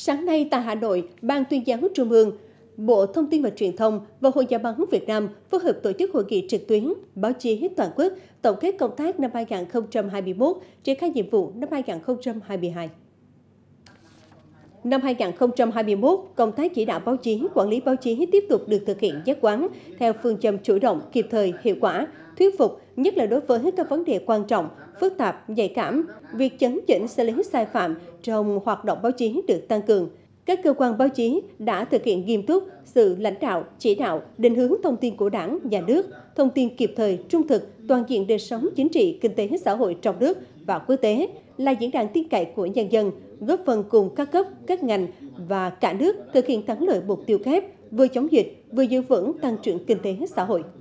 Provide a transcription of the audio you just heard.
Sáng nay tại Hà Nội, Ban tuyên giáo Trung ương, Bộ Thông tin và Truyền thông và Hội Nhà báo Việt Nam phối hợp tổ chức hội nghị trực tuyến báo chí toàn quốc tổng kết công tác năm 2021, triển khai nhiệm vụ năm 2022. Năm 2021, công tác chỉ đạo báo chí, quản lý báo chí tiếp tục được thực hiện giác quán theo phương châm chủ động, kịp thời, hiệu quả, thuyết phục, nhất là đối với các vấn đề quan trọng, phức tạp, nhạy cảm. Việc chấn chỉnh xử lý sai phạm trong hoạt động báo chí được tăng cường. Các cơ quan báo chí đã thực hiện nghiêm túc sự lãnh đạo, chỉ đạo, định hướng thông tin của đảng, nhà nước, thông tin kịp thời, trung thực, toàn diện đời sống chính trị, kinh tế, xã hội trong nước và quốc tế, là diễn đàn tin cậy của nhân dân, góp phần cùng các cấp, các ngành và cả nước thực hiện thắng lợi mục tiêu kép vừa chống dịch, vừa giữ vững tăng trưởng kinh tế xã hội.